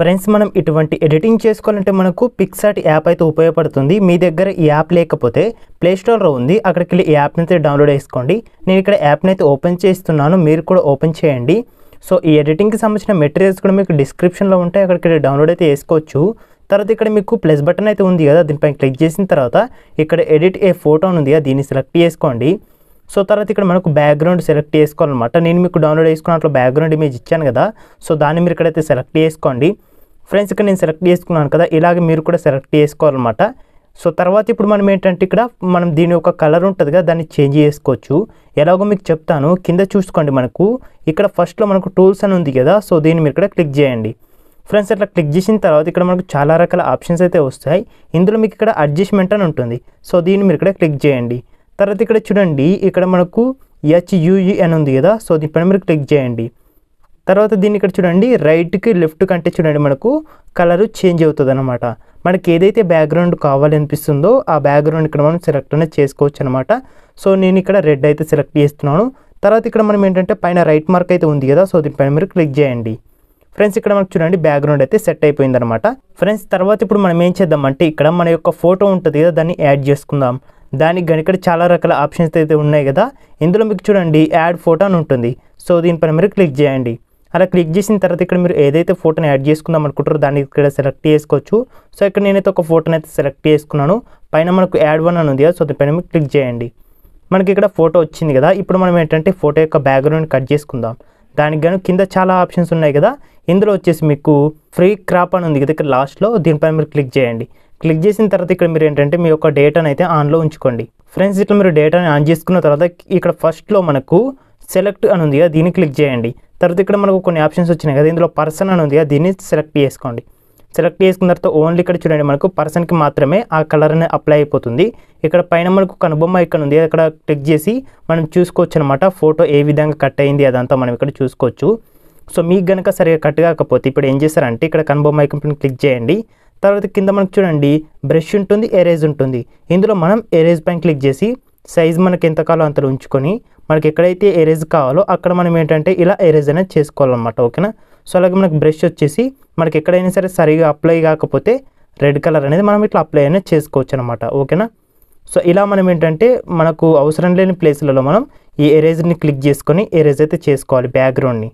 friends మనం ఇటువంటి editing చేసుకోవాలంటే మనకు పిక్సాట్ యాప్ అయితే ఉపయోగపడుతుంది మీ దగ్గర ఈ యాప్ లేకపోతే ప్లేస్టోర్లో ఉంది అక్కడికి వెళ్ళి ఈ యాప్ని అయితే డౌన్లోడ్ చేసుకోండి నేను ఇక్కడ యాప్ని అయితే ఓపెన్ చేస్తున్నాను మీరు కూడా ఓపెన్ చేయండి సో ఈ ఎడిటింగ్కి సంబంధించిన మెటీరియల్స్ కూడా మీకు డిస్క్రిప్షన్లో ఉంటాయి అక్కడికి వెళ్ళి డౌన్లోడ్ అయితే చేసుకోవచ్చు తర్వాత ఇక్కడ మీకు ప్లస్ బటన్ అయితే ఉంది కదా దీనిపైన క్లిక్ చేసిన తర్వాత ఇక్కడ ఎడిట్ ఏ ఫోటో ఉంది కదా దీన్ని సెలెక్ట్ చేసుకోండి సో తర్వాత ఇక్కడ మనకు బ్యాక్గ్రౌండ్ సెలెక్ట్ చేసుకోవాలన్నమాట నేను మీకు డౌన్లోడ్ చేసుకున్న అట్లా బ్యాక్గ్రౌండ్ ఇమేజ్ ఇచ్చాను కదా సో దాన్ని మీరు ఇక్కడైతే సెలెక్ట్ చేసుకోండి ఫ్రెండ్స్ ఇక్కడ నేను సెలెక్ట్ చేసుకున్నాను కదా ఇలాగే మీరు కూడా సెలెక్ట్ చేసుకోవాలన్నమాట సో తర్వాత ఇప్పుడు మనం ఏంటంటే ఇక్కడ మనం దీని యొక్క కలర్ ఉంటుంది కదా దాన్ని చేంజ్ చేసుకోవచ్చు ఎలాగో మీకు చెప్తాను కింద చూసుకోండి మనకు ఇక్కడ ఫస్ట్లో మనకు టూల్స్ అని ఉంది కదా సో దీన్ని మీరు ఇక్కడ క్లిక్ చేయండి ఫ్రెండ్స్ అట్లా క్లిక్ చేసిన తర్వాత ఇక్కడ మనకు చాలా రకాల ఆప్షన్స్ అయితే వస్తాయి ఇందులో మీకు ఇక్కడ అడ్జస్ట్మెంట్ అని ఉంటుంది సో దీన్ని మీరు ఇక్కడ క్లిక్ చేయండి తర్వాత ఇక్కడ చూడండి ఇక్కడ మనకు యూఈ అని ఉంది కదా సో దీనిపైన మీరు క్లిక్ చేయండి తర్వాత దీన్ని ఇక్కడ చూడండి రైట్కి లెఫ్ట్ కంటే చూడండి మనకు కలరు చేంజ్ అవుతుంది అనమాట మనకి ఏదైతే బ్యాక్గ్రౌండ్ కావాలి అనిపిస్తుందో ఆ బ్యాక్గ్రౌండ్ ఇక్కడ మనం సెలెక్ట్ అనేది చేసుకోవచ్చు అనమాట సో నేను ఇక్కడ రెడ్ అయితే సెలెక్ట్ చేస్తున్నాను తర్వాత ఇక్కడ మనం ఏంటంటే పైన రైట్ మార్క్ అయితే ఉంది కదా సో దీనిపైన మీరు క్లిక్ చేయండి ఫ్రెండ్స్ ఇక్కడ మనకు చూడండి బ్యాక్గ్రౌండ్ అయితే సెట్ అయిపోయింది అనమాట ఫ్రెండ్స్ తర్వాత ఇప్పుడు మనం ఏం చేద్దామంటే ఇక్కడ మన యొక్క ఫోటో ఉంటుంది కదా దాన్ని యాడ్ చేసుకుందాం దానికి కానీ ఇక్కడ చాలా రకాల ఆప్షన్స్ అయితే ఉన్నాయి కదా ఇందులో మీకు చూడండి యాడ్ ఫోటో అని ఉంటుంది సో దీనిపైన మీరు క్లిక్ చేయండి అలా క్లిక్ చేసిన తర్వాత ఇక్కడ మీరు ఏదైతే ఫోటోని యాడ్ చేసుకుందాం అనుకుంటారో దాన్ని ఇక్కడ సెలెక్ట్ చేసుకోవచ్చు సో ఇక్కడ నేనైతే ఒక ఫోటోని అయితే సెలెక్ట్ చేసుకున్నాను పైన మనకు యాడ్ వన్ అని ఉంది కదా సో దానిపైన మీరు క్లిక్ చేయండి మనకి ఇక్కడ ఫోటో వచ్చింది కదా ఇప్పుడు మనం ఏంటంటే ఫోటో యొక్క బ్యాక్గ్రౌండ్ కట్ చేసుకుందాం దానికి గాను కింద చాలా ఆప్షన్స్ ఉన్నాయి కదా ఇందులో వచ్చేసి మీకు ఫ్రీ క్రాప్ అని ఉంది కదా ఇక్కడ లాస్ట్లో దీనిపైన మీరు క్లిక్ చేయండి క్లిక్ చేసిన తర్వాత ఇక్కడ మీరు ఏంటంటే మీ యొక్క డేటాను అయితే ఆన్లో ఉంచుకోండి ఫ్రెండ్స్ ఇట్లా మీరు డేటాని ఆన్ చేసుకున్న తర్వాత ఇక్కడ ఫస్ట్లో మనకు సెలెక్ట్ అని ఉంది కదా దీన్ని క్లిక్ చేయండి తర్వాత ఇక్కడ మనకు కొన్ని ఆప్షన్స్ వచ్చినాయి కదా ఇందులో పర్సన్ అని ఉంది కదా దీన్ని సెలెక్ట్ చేసుకోండి సెలెక్ట్ చేసుకున్న తర్వాత ఓన్లీ ఇక్కడ చూడండి మనకు పర్సన్కి మాత్రమే ఆ కలర్ అనేది అప్లై అయిపోతుంది ఇక్కడ పైన మనకు కనుబొమ్మ ఇక్కడ ఉంది అక్కడ క్లిక్ చేసి మనం చూసుకోవచ్చు అనమాట ఫోటో ఏ విధంగా కట్ అయింది అదంతా మనం ఇక్కడ చూసుకోవచ్చు సో మీకు కనుక సరిగా కట్ కాకపోతే ఇప్పుడు ఏం చేస్తారంటే ఇక్కడ కనుబొమ్మ ఐకంపని క్లిక్ చేయండి తర్వాత కింద మనకు చూడండి బ్రష్ ఉంటుంది ఎరేజ్ ఉంటుంది ఇందులో మనం ఎరేజ్ పైన క్లిక్ చేసి సైజ్ మనకి ఎంతకాలం అంతలో ఉంచుకొని మనకి ఎక్కడైతే ఎరేజ్ కావాలో అక్కడ మనం ఏంటంటే ఇలా ఎరేజ్ అనేది చేసుకోవాలన్నమాట ఓకేనా సో అలాగే మనకి బ్రష్ వచ్చేసి మనకి ఎక్కడైనా సరే సరిగా అప్లై కాకపోతే రెడ్ కలర్ అనేది మనం ఇట్లా అప్లై అనేది చేసుకోవచ్చు అనమాట ఓకేనా సో ఇలా మనం ఏంటంటే మనకు అవసరం లేని ప్లేస్లలో మనం ఈ ఎరేజ్ని క్లిక్ చేసుకొని ఎరేజ్ అయితే చేసుకోవాలి బ్యాక్గ్రౌండ్ని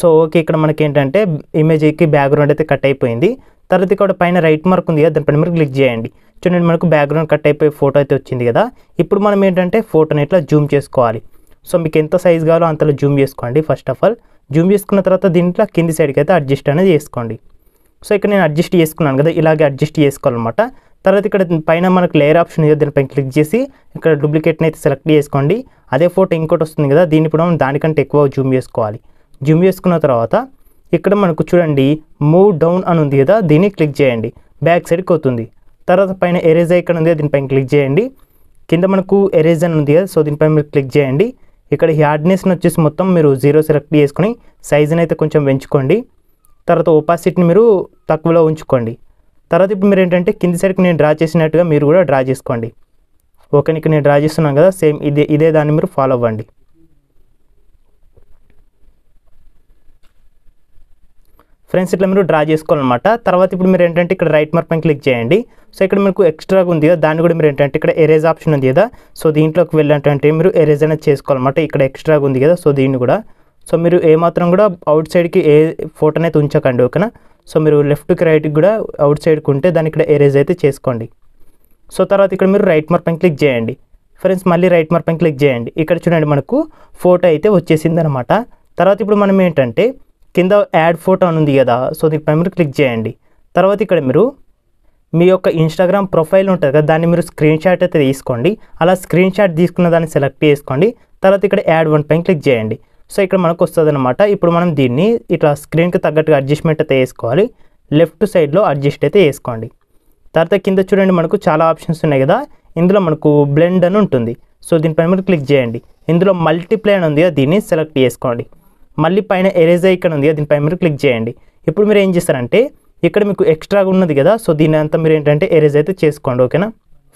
సో ఓకే ఇక్కడ మనకి ఏంటంటే ఇమేజ్కి బ్యాక్గ్రౌండ్ అయితే కట్ అయిపోయింది తర్వాత ఇక్కడ పైన రైట్ మార్క్ ఉంది కదా దానిపైన మీరు క్లిక్ చేయండి చూడండి మనకు బ్యాక్గ్రౌండ్ కట్ అయిపోయి ఫోటో అయితే వచ్చింది కదా ఇప్పుడు మనం ఏంటంటే ఫోటోని ఇట్లా జూమ్ చేసుకోవాలి సో మీకు ఎంత సైజ్ కావాలో అంతలో జూమ్ చేసుకోండి ఫస్ట్ ఆఫ్ ఆల్ జూమ్ చేసుకున్న తర్వాత దీంట్లో కింది సైడ్కి అయితే అడ్జస్ట్ అనేది చేసుకోండి సో ఇక్కడ నేను అడ్జస్ట్ చేసుకున్నాను కదా ఇలాగే అడ్జస్ట్ చేసుకోవాలన్నమాట తర్వాత ఇక్కడ పైన మనకు లేయర్ ఆప్షన్ ఉంది దీనిపైన క్లిక్ చేసి ఇక్కడ డూప్లికేట్ని అయితే సెలెక్ట్ చేసుకోండి అదే ఫోటో ఇంకోటి వస్తుంది కదా దీన్ని కూడా మనం దానికంటే ఎక్కువ జూమ్ చేసుకోవాలి జూమ్ చేసుకున్న తర్వాత ఇక్కడ మనకు చూడండి మూవ్ డౌన్ అని ఉంది కదా దీన్ని క్లిక్ చేయండి బ్యాక్ సైడ్కి అవుతుంది తర్వాత పైన ఎరేజ్ ఎక్కడ ఉంది దీనిపైన క్లిక్ చేయండి కింద మనకు ఎరేజ్ అని ఉంది కదా సో దీనిపైన మీరు క్లిక్ చేయండి ఇక్కడ హార్డ్నెస్ని వచ్చేసి మొత్తం మీరు జీరో సెలెక్ట్ చేసుకుని సైజుని అయితే కొంచెం పెంచుకోండి తర్వాత ఒపాసిటీని మీరు తక్కువలో ఉంచుకోండి తర్వాత ఇప్పుడు మీరు ఏంటంటే కింది సైడ్కి నేను డ్రా చేసినట్టుగా మీరు కూడా డ్రా చేసుకోండి ఓకే ఇక్కడ నేను డ్రా చేస్తున్నాను కదా సేమ్ ఇదే ఇదే దాన్ని మీరు ఫాలో అవ్వండి ఫ్రెండ్స్ ఇట్లా మీరు డ్రా చేసుకోవాలన్నమాట తర్వాత ఇప్పుడు మీరు ఏంటంటే ఇక్కడ రైట్ మార్క్ పైన క్లిక్ చేయండి సో ఇక్కడ మీకు ఎక్స్ట్రాగా ఉంది కదా దాన్ని కూడా మీరు ఏంటంటే ఇక్కడ ఎరేజ్ ఆప్షన్ ఉంది కదా సో దీంట్లోకి వెళ్ళాలంటే మీరు ఎరేజ్ అనేది చేసుకోవాలన్నమాట ఇక్కడ ఎక్స్ట్రాగా ఉంది కదా సో దీన్ని కూడా సో మీరు ఏమాత్రం కూడా అవుట్ సైడ్కి ఏ ఫోటో అయితే ఉంచకండి ఓకేనా సో మీరు లెఫ్ట్కి రైట్కి కూడా అవుట్ సైడ్కి ఉంటే దాన్ని ఇక్కడ ఎరేజ్ అయితే చేసుకోండి సో తర్వాత ఇక్కడ మీరు రైట్ మార్క్ పైన క్లిక్ చేయండి ఫ్రెండ్స్ మళ్ళీ రైట్ మార్క్ పైన క్లిక్ చేయండి ఇక్కడ చూడండి మనకు ఫోటో అయితే వచ్చేసింది అనమాట తర్వాత ఇప్పుడు మనం ఏంటంటే కింద యాడ్ ఫోటో అని ఉంది కదా సో దీనిపై మీరు క్లిక్ చేయండి తర్వాత ఇక్కడ మీరు మీ యొక్క ఇన్స్టాగ్రామ్ ప్రొఫైల్ ఉంటుంది కదా దాన్ని మీరు స్క్రీన్ షాట్ అయితే తీసుకోండి అలా స్క్రీన్ షాట్ తీసుకున్న దాన్ని సెలెక్ట్ చేసుకోండి తర్వాత ఇక్కడ యాడ్ వన్ పైన క్లిక్ చేయండి సో ఇక్కడ మనకు వస్తుంది అనమాట ఇప్పుడు మనం దీన్ని ఇట్లా స్క్రీన్కి తగ్గట్టుగా అడ్జస్ట్మెంట్ అయితే వేసుకోవాలి లెఫ్ట్ సైడ్లో అడ్జస్ట్ అయితే వేసుకోండి తర్వాత కింద చూడండి మనకు చాలా ఆప్షన్స్ ఉన్నాయి కదా ఇందులో మనకు బ్లెండ్ అని ఉంటుంది సో దీనిపైన మీరు క్లిక్ చేయండి ఇందులో మల్టీప్లే అని ఉంది కదా దీన్ని సెలెక్ట్ చేసుకోండి మళ్ళీ పైన ఎరేజర్ ఇక్కడ ఉంది దీనిపై మీరు క్లిక్ చేయండి ఇప్పుడు మీరు ఏం చేస్తారంటే ఇక్కడ మీకు ఎక్స్ట్రాగా ఉన్నది కదా సో దీని అంతా మీరు ఏంటంటే ఎరేజ్ అయితే చేసుకోండి ఓకేనా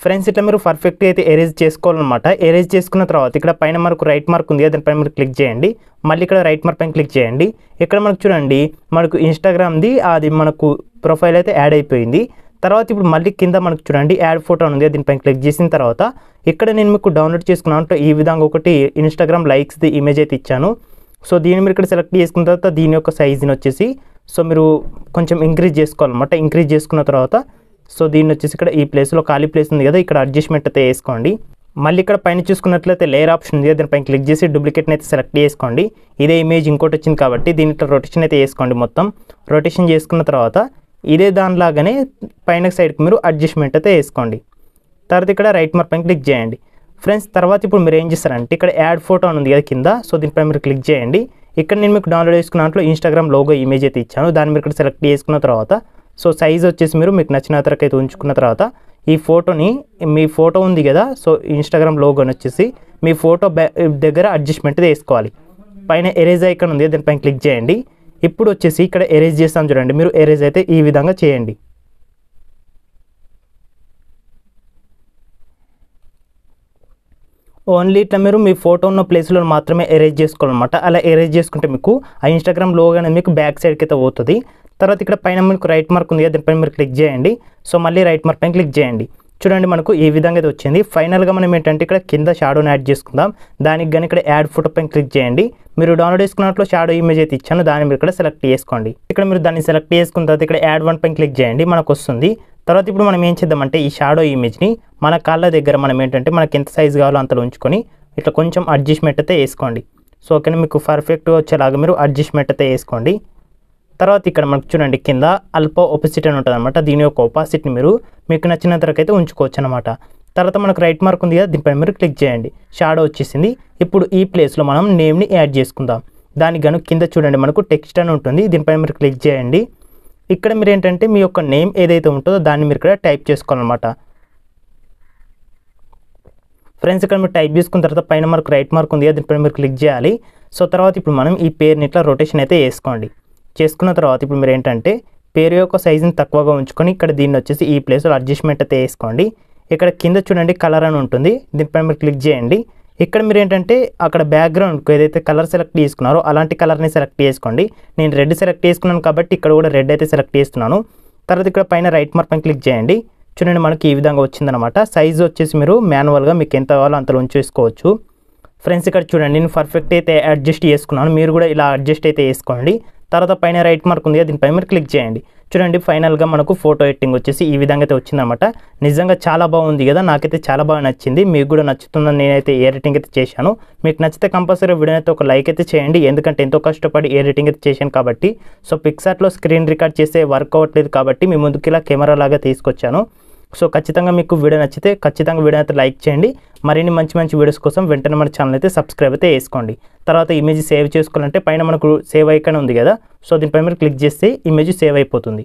ఫ్రెండ్స్ ఇట్లా మీరు పర్ఫెక్ట్గా అయితే ఎరేజ్ చేసుకోవాలన్నమాట ఎరేజ్ చేసుకున్న తర్వాత ఇక్కడ పైన మనకు రైట్ మార్క్ ఉంది దానిపై మీరు క్లిక్ చేయండి మళ్ళీ ఇక్కడ రైట్ మార్క్ పైన క్లిక్ చేయండి ఇక్కడ మనకు చూడండి మనకు ఇన్స్టాగ్రామ్ది అది మనకు ప్రొఫైల్ అయితే యాడ్ అయిపోయింది తర్వాత ఇప్పుడు మళ్ళీ కింద మనకు చూడండి యాడ్ ఫోటో ఉంది దీనిపైన క్లిక్ చేసిన తర్వాత ఇక్కడ నేను మీకు డౌన్లోడ్ చేసుకున్నాను ఈ విధంగా ఒకటి ఇన్స్టాగ్రామ్ లైక్స్ది ఇమేజ్ అయితే ఇచ్చాను సో దీన్ని మీరు ఇక్కడ సెలెక్ట్ చేసుకున్న తర్వాత దీని యొక్క సైజుని వచ్చేసి సో మీరు కొంచెం ఇంక్రీజ్ చేసుకోవాలన్నమాట ఇంక్రీజ్ చేసుకున్న తర్వాత సో దీన్ని వచ్చేసి ఇక్కడ ఈ ప్లేస్లో ఖాళీ ప్లేస్ ఉంది కదా ఇక్కడ అడ్జస్ట్మెంట్ అయితే వేసుకోండి మళ్ళీ ఇక్కడ పైన చూసుకున్నట్లయితే లేయర్ ఆప్షన్ ఉంది దీనిపైన క్లిక్ చేసి డూప్లికేట్ని అయితే సెలెక్ట్ చేసుకోండి ఇదే ఇమేజ్ ఇంకోటి వచ్చింది కాబట్టి దీని ఇట్లా రొటేషన్ అయితే వేసుకోండి మొత్తం రొటేషన్ చేసుకున్న తర్వాత ఇదే దానిలాగానే పైన సైడ్కి మీరు అడ్జస్ట్మెంట్ అయితే వేసుకోండి తర్వాత ఇక్కడ రైట్ మార్క్ పైన క్లిక్ చేయండి ఫ్రెండ్స్ తర్వాత ఇప్పుడు మీరు ఏం చేస్తారంటే ఇక్కడ యాడ్ ఫోటో అని ఉంది కదా కింద సో దీనిపై మీరు క్లిక్ చేయండి ఇక్కడ నేను మీకు డౌన్లోడ్ చేసుకున్న దాంట్లో ఇన్స్టాగ్రామ్ లోగో ఇమేజ్ అయితే ఇచ్చాను దాన్ని మీరు ఇక్కడ సెలెక్ట్ చేసుకున్న తర్వాత సో సైజ్ వచ్చేసి మీరు మీకు నచ్చిన అయితే ఉంచుకున్న తర్వాత ఈ ఫోటోని మీ ఫోటో ఉంది కదా సో ఇన్స్టాగ్రామ్ లోగోని వచ్చేసి మీ ఫోటో దగ్గర అడ్జస్ట్మెంట్ వేసుకోవాలి పైన ఎరేజ్ ఐకన్ ఉంది దీనిపైన క్లిక్ చేయండి ఇప్పుడు వచ్చేసి ఇక్కడ ఎరేజ్ చేస్తాం చూడండి మీరు ఎరేజ్ అయితే ఈ విధంగా చేయండి ఓన్లీ ఇట్లా మీరు మీ ఫోటో ఉన్న ప్లేస్లో మాత్రమే ఎరేజ్ చేసుకోవాలన్నమాట అలా ఎరేజ్ చేసుకుంటే మీకు ఆ ఇన్స్టాగ్రామ్ లోగానే మీకు బ్యాక్ సైడ్కి అయితే పోతుంది తర్వాత ఇక్కడ పైన మీకు రైట్ మార్క్ ఉంది దీనిపైన మీరు క్లిక్ చేయండి సో మళ్ళీ రైట్ మార్క్ పైన క్లిక్ చేయండి చూడండి మనకు ఈ విధంగా అయితే వచ్చింది ఫైనల్గా మనం ఏంటంటే ఇక్కడ కింద షాడోని యాడ్ చేసుకుందాం దానికి కానీ ఇక్కడ యాడ్ ఫోటో పైన క్లిక్ చేయండి మీరు డౌన్లోడ్ చేసుకున్నట్లు షాడో ఇమేజ్ అయితే ఇచ్చాను దాన్ని మీరు ఇక్కడ సెలెక్ట్ చేసుకోండి ఇక్కడ మీరు దాన్ని సెలెక్ట్ చేసుకున్న తర్వాత ఇక్కడ యాడ్ వన్ పైన క్లిక్ చేయండి మనకు వస్తుంది తర్వాత ఇప్పుడు మనం ఏం చేద్దామంటే ఈ షాడో ఇమేజ్ని మన కాళ్ళ దగ్గర మనం ఏంటంటే మనకి ఎంత సైజు కావాలో అంతలో ఉంచుకొని ఇట్లా కొంచెం అడ్జస్ట్మెంట్ అయితే వేసుకోండి సో ఓకేనా మీకు పర్ఫెక్ట్ వచ్చేలాగా మీరు అడ్జస్ట్మెంట్ అయితే వేసుకోండి తర్వాత ఇక్కడ మనకు చూడండి కింద అల్ప ఒపోసిట్ అని ఉంటుంది అనమాట దీని యొక్క ఒపాసిట్ని మీరు మీకు నచ్చిన అయితే ఉంచుకోవచ్చు అనమాట తర్వాత మనకు రైట్ మార్క్ ఉంది కదా దీనిపైన మీరు క్లిక్ చేయండి షాడో వచ్చేసింది ఇప్పుడు ఈ ప్లేస్లో మనం నేమ్ని యాడ్ చేసుకుందాం దానికి గను కింద చూడండి మనకు టెక్స్ట్ అని ఉంటుంది దీనిపైన మీరు క్లిక్ చేయండి ఇక్కడ మీరు ఏంటంటే మీ యొక్క నేమ్ ఏదైతే ఉంటుందో దాన్ని మీరు ఇక్కడ టైప్ చేసుకోవాలన్నమాట ఫ్రెండ్స్ ఇక్కడ మీరు టైప్ చేసుకున్న తర్వాత పైన మార్క్ రైట్ మార్క్ ఉంది దీనిపై మీరు క్లిక్ చేయాలి సో తర్వాత ఇప్పుడు మనం ఈ పేరుని ఇట్లా రొటేషన్ అయితే వేసుకోండి చేసుకున్న తర్వాత ఇప్పుడు మీరు ఏంటంటే పేరు యొక్క సైజుని తక్కువగా ఉంచుకొని ఇక్కడ దీన్ని వచ్చేసి ఈ ప్లేస్లో అడ్జస్ట్మెంట్ అయితే వేసుకోండి ఇక్కడ కింద చూడండి కలర్ అని ఉంటుంది దీనిపైన మీరు క్లిక్ చేయండి ఇక్కడ మీరు ఏంటంటే అక్కడ బ్యాక్గ్రౌండ్ ఏదైతే కలర్ సెలెక్ట్ చేసుకున్నారో అలాంటి కలర్ని సెలెక్ట్ చేసుకోండి నేను రెడ్ సెలెక్ట్ చేసుకున్నాను కాబట్టి ఇక్కడ కూడా రెడ్ అయితే సెలెక్ట్ చేస్తున్నాను తర్వాత ఇక్కడ పైన రైట్ మార్క్ పైన క్లిక్ చేయండి చూడండి మనకి ఈ విధంగా వచ్చిందనమాట సైజ్ వచ్చేసి మీరు మాన్యువల్గా మీకు ఎంత కావాలో అంతలో ఉంచేసుకోవచ్చు ఫ్రెండ్స్ ఇక్కడ చూడండి నేను పర్ఫెక్ట్ అయితే అడ్జస్ట్ చేసుకున్నాను మీరు కూడా ఇలా అడ్జస్ట్ అయితే వేసుకోండి తర్వాత పైన రైట్ మార్క్ ఉంది దీనిపై మీరు క్లిక్ చేయండి చూడండి ఫైనల్గా మనకు ఫోటో ఎడిటింగ్ వచ్చేసి ఈ విధంగా అయితే వచ్చిందనమాట నిజంగా చాలా బాగుంది కదా నాకైతే చాలా బాగా నచ్చింది మీకు కూడా నచ్చుతుందని నేనైతే ఎడిటింగ్ అయితే చేశాను మీకు నచ్చితే కంపల్సరీ వీడియో అయితే ఒక లైక్ అయితే చేయండి ఎందుకంటే ఎంతో కష్టపడి ఎడిటింగ్ అయితే చేశాను కాబట్టి సో పిక్సార్ట్లో స్క్రీన్ రికార్డ్ చేసే వర్క్ అవ్వట్లేదు కాబట్టి మీ ముందుకు ఇలా కెమెరా లాగా తీసుకొచ్చాను సో ఖచ్చితంగా మీకు వీడియో నచ్చితే ఖచ్చితంగా వీడియో అయితే లైక్ చేయండి మరిన్ని మంచి మంచి వీడియోస్ కోసం వెంటనే మన ఛానల్ అయితే సబ్స్క్రైబ్ అయితే వేసుకోండి తర్వాత ఇమేజ్ సేవ్ చేసుకోవాలంటే పైన మనకు సేవ్ ఐకాన్ ఉంది కదా సో దీనిపై మీరు క్లిక్ చేస్తే ఇమేజ్ సేవ్ అయిపోతుంది